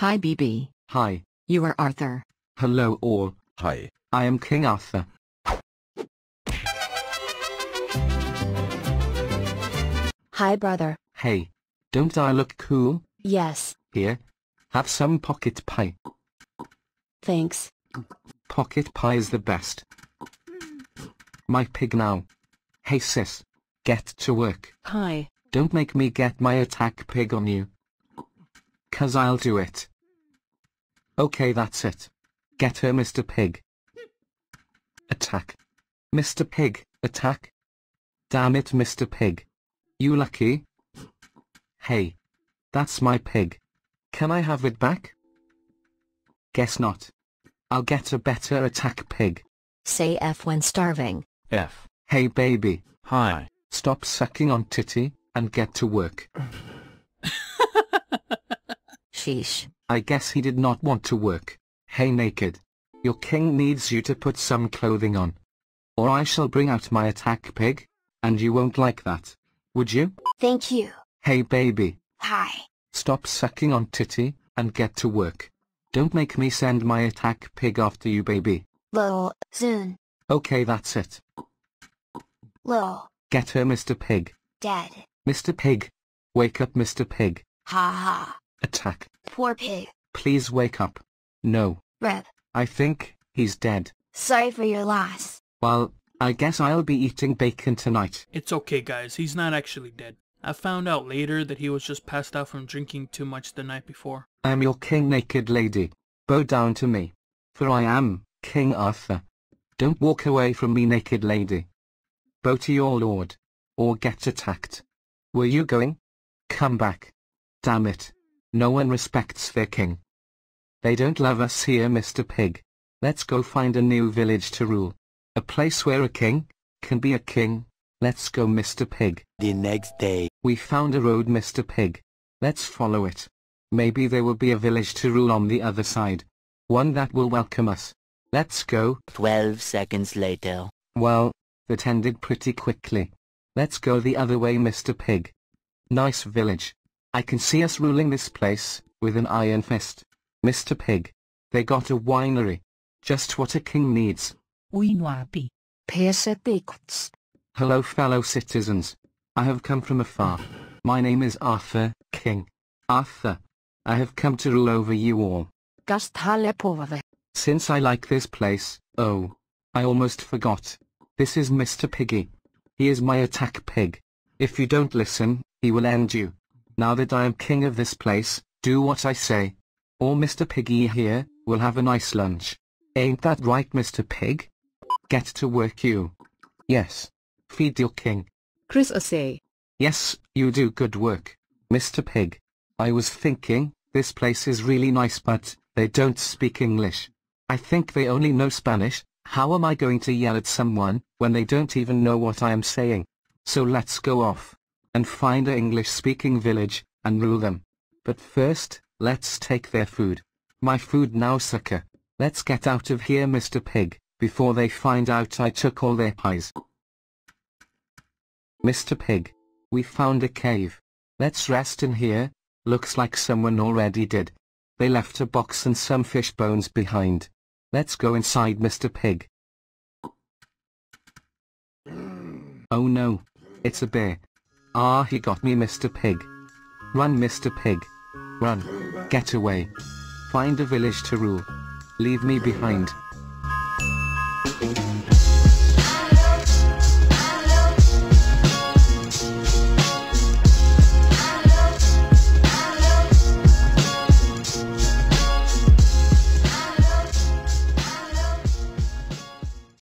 Hi BB. Hi. You are Arthur. Hello all. Hi. I am King Arthur. Hi brother. Hey. Don't I look cool? Yes. Here. Have some pocket pie. Thanks. Pocket pie is the best. My pig now. Hey sis. Get to work. Hi. Don't make me get my attack pig on you. Cause I'll do it. Okay, that's it. Get her, Mr. Pig. Attack. Mr. Pig, attack. Damn it, Mr. Pig. You lucky? Hey. That's my pig. Can I have it back? Guess not. I'll get a better attack pig. Say F when starving. F. Hey baby. Hi. Stop sucking on titty, and get to work. Sheesh. I guess he did not want to work. Hey naked. Your king needs you to put some clothing on. Or I shall bring out my attack pig, and you won't like that. Would you? Thank you. Hey baby. Hi. Stop sucking on titty, and get to work. Don't make me send my attack pig after you baby. Lol, soon. Okay that's it. Lol. Get her Mr. Pig. Dead. Mr. Pig. Wake up Mr. Pig. Ha ha. Attack. Poor pig. Please wake up. No. Rev. I think, he's dead. Sorry for your loss. Well, I guess I'll be eating bacon tonight. It's okay guys, he's not actually dead. I found out later that he was just passed out from drinking too much the night before. I'm your king naked lady. Bow down to me. For I am, King Arthur. Don't walk away from me naked lady. Bow to your lord. Or get attacked. Where you going? Come back. Damn it. No one respects their king. They don't love us here Mr. Pig. Let's go find a new village to rule. A place where a king can be a king. Let's go Mr. Pig. The next day. We found a road Mr. Pig. Let's follow it. Maybe there will be a village to rule on the other side. One that will welcome us. Let's go. Twelve seconds later. Well, that ended pretty quickly. Let's go the other way Mr. Pig. Nice village. I can see us ruling this place, with an iron fist. Mr. Pig. They got a winery. Just what a king needs. Winoapi. Persedicts. Hello fellow citizens. I have come from afar. My name is Arthur, King. Arthur. I have come to rule over you all. Since I like this place, oh. I almost forgot. This is Mr. Piggy. He is my attack pig. If you don't listen, he will end you. Now that I am king of this place, do what I say. Or Mr. Piggy here, will have a nice lunch. Ain't that right Mr. Pig? Get to work you. Yes. Feed your king. Chris say. Yes, you do good work. Mr. Pig. I was thinking, this place is really nice but, they don't speak English. I think they only know Spanish, how am I going to yell at someone, when they don't even know what I am saying? So let's go off and find a English-speaking village, and rule them. But first, let's take their food. My food now sucker. Let's get out of here Mr. Pig, before they find out I took all their pies. Mr. Pig. We found a cave. Let's rest in here, looks like someone already did. They left a box and some fish bones behind. Let's go inside Mr. Pig. Oh no. It's a bear. Ah he got me Mr. Pig. Run Mr. Pig. Run. Get away. Find a village to rule. Leave me behind.